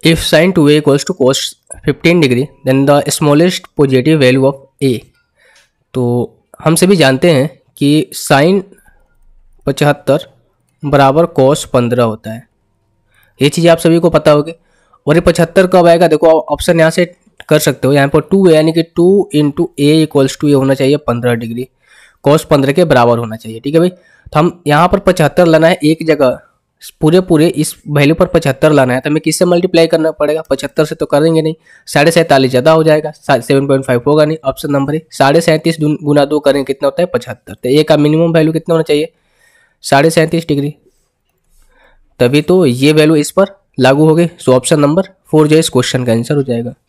If sine 2a equals to cos 15 degree, then the smallest positive value of a. तो हम सभी जानते हैं कि साइन पचहत्तर बराबर कॉस पंद्रह होता है ये चीज़ आप सभी को पता होगी और ये पचहत्तर कब आएगा देखो आप ऑप्शन यहाँ से कर सकते हो यहाँ पर टू यानी कि two into a equals to ये होना चाहिए पंद्रह डिग्री कॉस पंद्रह के बराबर होना चाहिए ठीक है भाई तो हम यहाँ पर पचहत्तर लाना है एक जगह पूरे पूरे इस वैल्यू पर पचहत्तर लाना है तो हमें किससे मल्टीप्लाई करना पड़ेगा पचहत्तर से तो करेंगे नहीं साढ़े सैंतालीस ज़्यादा हो जाएगा सेवन पॉइंट फाइव होगा नहीं ऑप्शन नंबर है साढ़े सैंतीस गुना दो करेंगे कितना होता है पचहत्तर तो ए का मिनिमम वैल्यू कितना होना चाहिए साढ़े सैंतीस डिग्री तभी तो ये वैल्यू इस पर लागू होगी सो ऑप्शन नंबर फोर जो इस क्वेश्चन का आंसर हो जाएगा